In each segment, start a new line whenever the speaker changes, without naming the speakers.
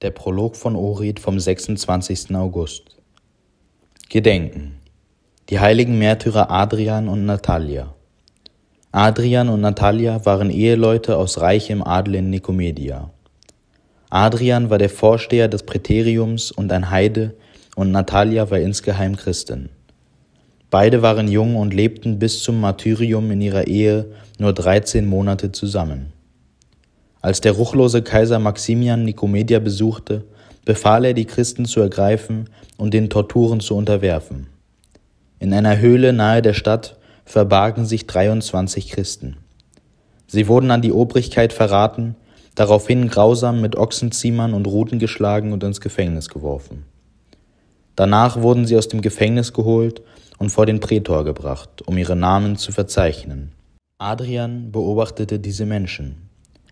Der Prolog von Ohrid vom 26. August. Gedenken. Die heiligen Märtyrer Adrian und Natalia. Adrian und Natalia waren Eheleute aus reichem Adel in Nikomedia. Adrian war der Vorsteher des Präteriums und ein Heide, und Natalia war insgeheim Christin. Beide waren jung und lebten bis zum Martyrium in ihrer Ehe nur 13 Monate zusammen. Als der ruchlose Kaiser Maximian Nikomedia besuchte, befahl er, die Christen zu ergreifen und den Torturen zu unterwerfen. In einer Höhle nahe der Stadt verbargen sich 23 Christen. Sie wurden an die Obrigkeit verraten, daraufhin grausam mit Ochsenziemern und Ruten geschlagen und ins Gefängnis geworfen. Danach wurden sie aus dem Gefängnis geholt und vor den Prätor gebracht, um ihre Namen zu verzeichnen. Adrian beobachtete diese Menschen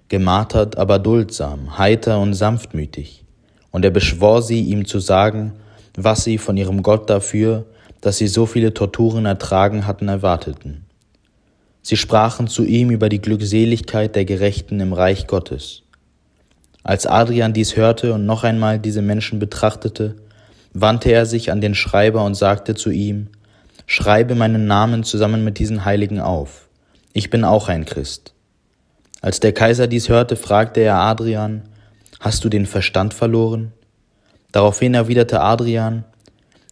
gemartert, aber duldsam, heiter und sanftmütig. Und er beschwor sie, ihm zu sagen, was sie von ihrem Gott dafür, dass sie so viele Torturen ertragen hatten, erwarteten. Sie sprachen zu ihm über die Glückseligkeit der Gerechten im Reich Gottes. Als Adrian dies hörte und noch einmal diese Menschen betrachtete, wandte er sich an den Schreiber und sagte zu ihm, Schreibe meinen Namen zusammen mit diesen Heiligen auf. Ich bin auch ein Christ. Als der Kaiser dies hörte, fragte er Adrian, Hast du den Verstand verloren? Daraufhin erwiderte Adrian,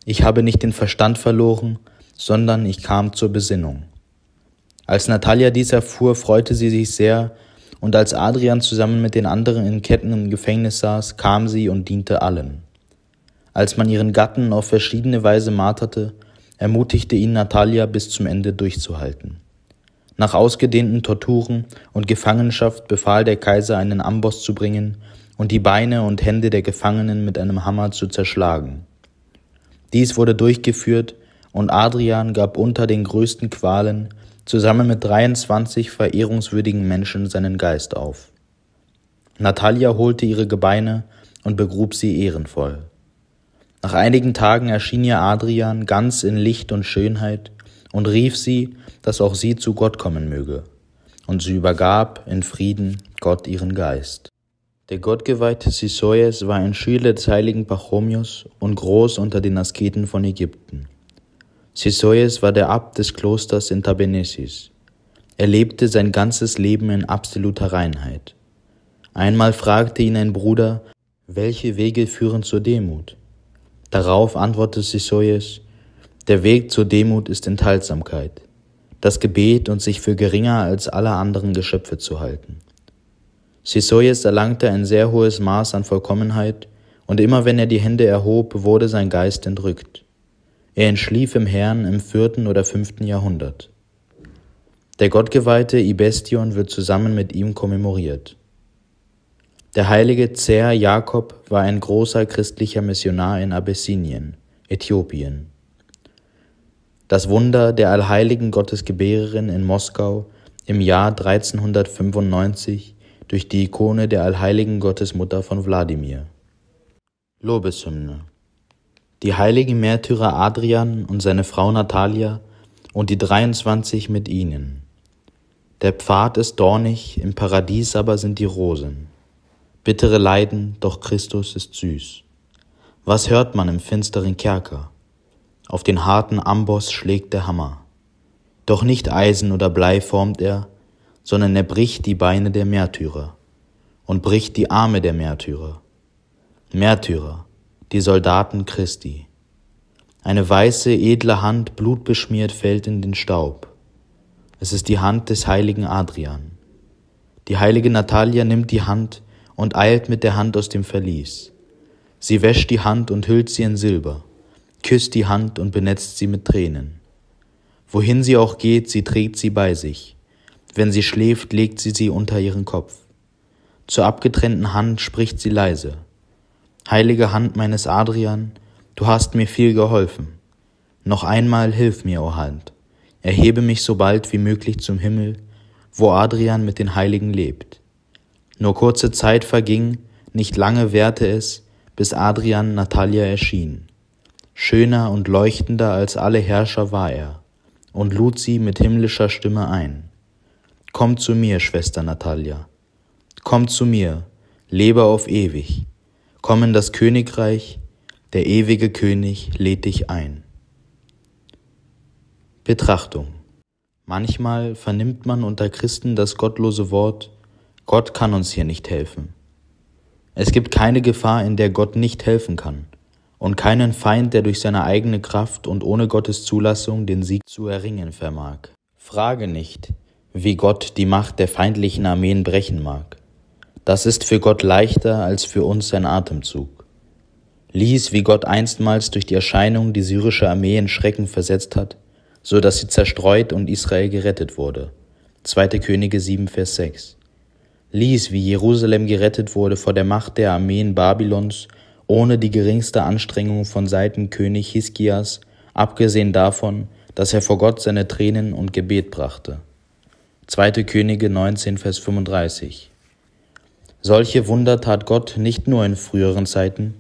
Ich habe nicht den Verstand verloren, sondern ich kam zur Besinnung. Als Natalia dies erfuhr, freute sie sich sehr, und als Adrian zusammen mit den anderen in Ketten im Gefängnis saß, kam sie und diente allen. Als man ihren Gatten auf verschiedene Weise marterte, ermutigte ihn Natalia bis zum Ende durchzuhalten. Nach ausgedehnten Torturen und Gefangenschaft befahl der Kaiser einen Amboss zu bringen und die Beine und Hände der Gefangenen mit einem Hammer zu zerschlagen. Dies wurde durchgeführt, und Adrian gab unter den größten Qualen zusammen mit 23 verehrungswürdigen Menschen seinen Geist auf. Natalia holte ihre Gebeine und begrub sie ehrenvoll. Nach einigen Tagen erschien ihr Adrian ganz in Licht und Schönheit und rief sie, dass auch sie zu Gott kommen möge. Und sie übergab in Frieden Gott ihren Geist. Der gottgeweihte Sisoyes war ein Schüler des heiligen Pachomius und groß unter den Asketen von Ägypten. Sisoyes war der Abt des Klosters in Tabenesis. Er lebte sein ganzes Leben in absoluter Reinheit. Einmal fragte ihn ein Bruder, welche Wege führen zur Demut? Darauf antwortete Sisoyes, der Weg zur Demut ist Enthaltsamkeit, das Gebet und sich für geringer als alle anderen Geschöpfe zu halten. Sisoyes erlangte ein sehr hohes Maß an Vollkommenheit, und immer wenn er die Hände erhob, wurde sein Geist entrückt. Er entschlief im Herrn im vierten oder fünften Jahrhundert. Der gottgeweihte Ibestion wird zusammen mit ihm kommemoriert. Der heilige Zer Jakob war ein großer christlicher Missionar in Abessinien, Äthiopien. Das Wunder der allheiligen Gottesgebärerin in Moskau im Jahr 1395 durch die Ikone der allheiligen Gottesmutter von Wladimir. Lobeshymne Die heiligen Märtyrer Adrian und seine Frau Natalia und die 23 mit ihnen. Der Pfad ist dornig, im Paradies aber sind die Rosen. Bittere Leiden, doch Christus ist süß. Was hört man im finsteren Kerker? Auf den harten Amboss schlägt der Hammer. Doch nicht Eisen oder Blei formt er, sondern er bricht die Beine der Märtyrer und bricht die Arme der Märtyrer. Märtyrer, die Soldaten Christi. Eine weiße, edle Hand, blutbeschmiert, fällt in den Staub. Es ist die Hand des heiligen Adrian. Die heilige Natalia nimmt die Hand und eilt mit der Hand aus dem Verlies. Sie wäscht die Hand und hüllt sie in Silber küsst die Hand und benetzt sie mit Tränen. Wohin sie auch geht, sie trägt sie bei sich. Wenn sie schläft, legt sie sie unter ihren Kopf. Zur abgetrennten Hand spricht sie leise. Heilige Hand meines Adrian, du hast mir viel geholfen. Noch einmal hilf mir, o oh Hand. Erhebe mich so bald wie möglich zum Himmel, wo Adrian mit den Heiligen lebt. Nur kurze Zeit verging, nicht lange währte es, bis Adrian Natalia erschien schöner und leuchtender als alle Herrscher war er, und lud sie mit himmlischer Stimme ein. Komm zu mir, Schwester Natalia, komm zu mir, lebe auf ewig, komm in das Königreich, der ewige König lädt dich ein. Betrachtung Manchmal vernimmt man unter Christen das gottlose Wort, Gott kann uns hier nicht helfen. Es gibt keine Gefahr, in der Gott nicht helfen kann und keinen Feind, der durch seine eigene Kraft und ohne Gottes Zulassung den Sieg zu erringen vermag. Frage nicht, wie Gott die Macht der feindlichen Armeen brechen mag. Das ist für Gott leichter als für uns sein Atemzug. Lies, wie Gott einstmals durch die Erscheinung die syrische Armee in Schrecken versetzt hat, so dass sie zerstreut und Israel gerettet wurde. 2. Könige 7, Vers 6. Lies, wie Jerusalem gerettet wurde vor der Macht der Armeen Babylons ohne die geringste Anstrengung von Seiten König Hiskias, abgesehen davon, dass er vor Gott seine Tränen und Gebet brachte. 2. Könige 19, Vers 35. Solche Wunder tat Gott nicht nur in früheren Zeiten,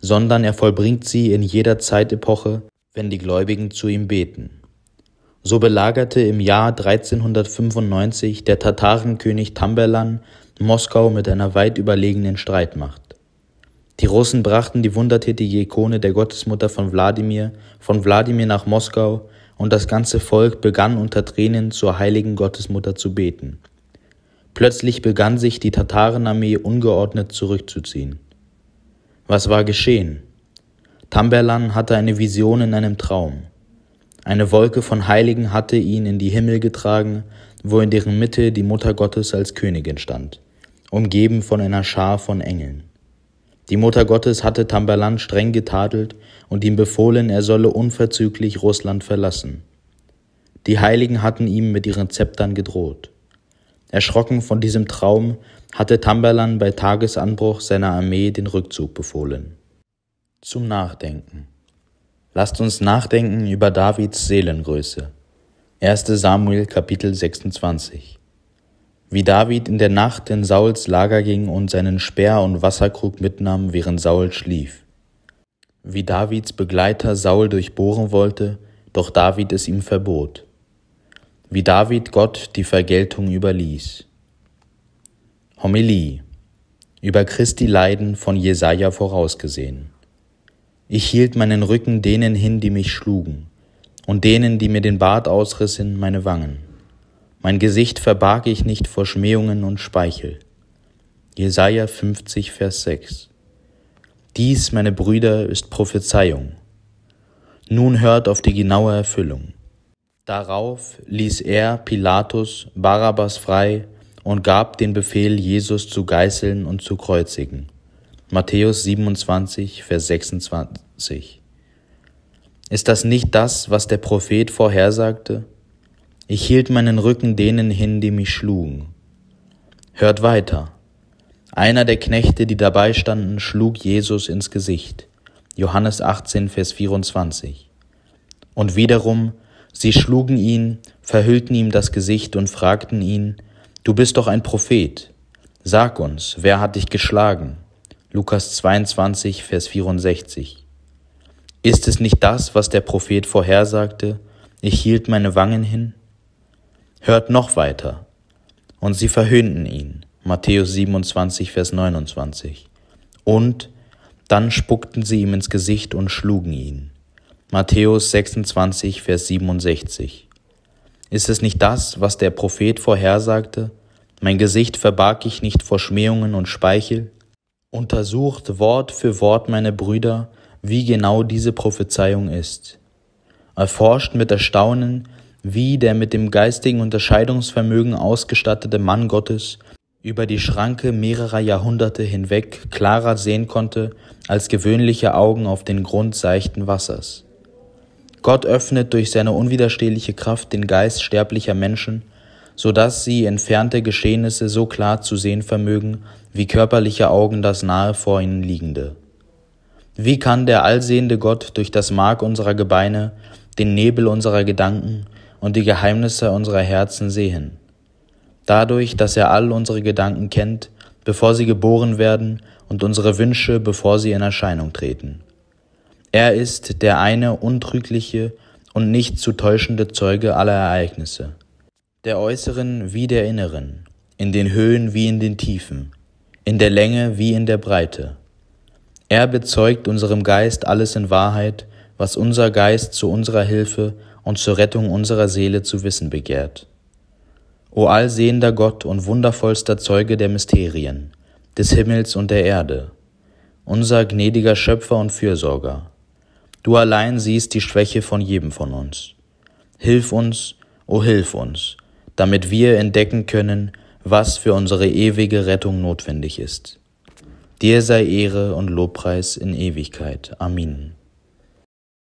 sondern er vollbringt sie in jeder Zeitepoche, wenn die Gläubigen zu ihm beten. So belagerte im Jahr 1395 der Tatarenkönig Tamberlan Moskau mit einer weit überlegenen Streitmacht. Die Russen brachten die wundertätige Ikone der Gottesmutter von Wladimir von Wladimir nach Moskau, und das ganze Volk begann unter Tränen zur heiligen Gottesmutter zu beten. Plötzlich begann sich die Tatarenarmee ungeordnet zurückzuziehen. Was war geschehen? Tamberlan hatte eine Vision in einem Traum. Eine Wolke von Heiligen hatte ihn in die Himmel getragen, wo in deren Mitte die Mutter Gottes als Königin stand, umgeben von einer Schar von Engeln. Die Mutter Gottes hatte Tamberlan streng getadelt und ihm befohlen, er solle unverzüglich Russland verlassen. Die Heiligen hatten ihm mit ihren Zeptern gedroht. Erschrocken von diesem Traum hatte Tamberlan bei Tagesanbruch seiner Armee den Rückzug befohlen. Zum Nachdenken. Lasst uns nachdenken über Davids Seelengröße. 1. Samuel Kapitel 26 wie David in der Nacht in Sauls Lager ging und seinen Speer und Wasserkrug mitnahm, während Saul schlief. Wie Davids Begleiter Saul durchbohren wollte, doch David es ihm verbot. Wie David Gott die Vergeltung überließ. Homilie über Christi Leiden von Jesaja vorausgesehen. Ich hielt meinen Rücken denen hin, die mich schlugen, und denen, die mir den Bart ausrissen, meine Wangen. Mein Gesicht verbarg ich nicht vor Schmähungen und Speichel. Jesaja 50, Vers 6. Dies, meine Brüder, ist Prophezeiung. Nun hört auf die genaue Erfüllung. Darauf ließ er Pilatus Barabbas frei und gab den Befehl, Jesus zu geißeln und zu kreuzigen. Matthäus 27, Vers 26. Ist das nicht das, was der Prophet vorhersagte? Ich hielt meinen Rücken denen hin, die mich schlugen. Hört weiter. Einer der Knechte, die dabei standen, schlug Jesus ins Gesicht. Johannes 18, Vers 24. Und wiederum, sie schlugen ihn, verhüllten ihm das Gesicht und fragten ihn, Du bist doch ein Prophet. Sag uns, wer hat dich geschlagen? Lukas 22, Vers 64. Ist es nicht das, was der Prophet vorhersagte? Ich hielt meine Wangen hin. Hört noch weiter. Und sie verhöhnten ihn. Matthäus 27, Vers 29. Und dann spuckten sie ihm ins Gesicht und schlugen ihn. Matthäus 26, Vers 67. Ist es nicht das, was der Prophet vorhersagte? Mein Gesicht verbarg ich nicht vor Schmähungen und Speichel? Untersucht Wort für Wort, meine Brüder, wie genau diese Prophezeiung ist. Erforscht mit Erstaunen, wie der mit dem geistigen Unterscheidungsvermögen ausgestattete Mann Gottes über die Schranke mehrerer Jahrhunderte hinweg klarer sehen konnte als gewöhnliche Augen auf den Grund seichten Wassers. Gott öffnet durch seine unwiderstehliche Kraft den Geist sterblicher Menschen, so dass sie entfernte Geschehnisse so klar zu sehen vermögen, wie körperliche Augen das nahe vor ihnen liegende. Wie kann der allsehende Gott durch das Mark unserer Gebeine, den Nebel unserer Gedanken, und die Geheimnisse unserer Herzen sehen. Dadurch, dass er all unsere Gedanken kennt, bevor sie geboren werden und unsere Wünsche, bevor sie in Erscheinung treten. Er ist der eine untrügliche und nicht zu täuschende Zeuge aller Ereignisse, der äußeren wie der inneren, in den Höhen wie in den Tiefen, in der Länge wie in der Breite. Er bezeugt unserem Geist alles in Wahrheit, was unser Geist zu unserer Hilfe und zur Rettung unserer Seele zu wissen begehrt. O allsehender Gott und wundervollster Zeuge der Mysterien, des Himmels und der Erde, unser gnädiger Schöpfer und Fürsorger, du allein siehst die Schwäche von jedem von uns. Hilf uns, o hilf uns, damit wir entdecken können, was für unsere ewige Rettung notwendig ist. Dir sei Ehre und Lobpreis in Ewigkeit. Amen.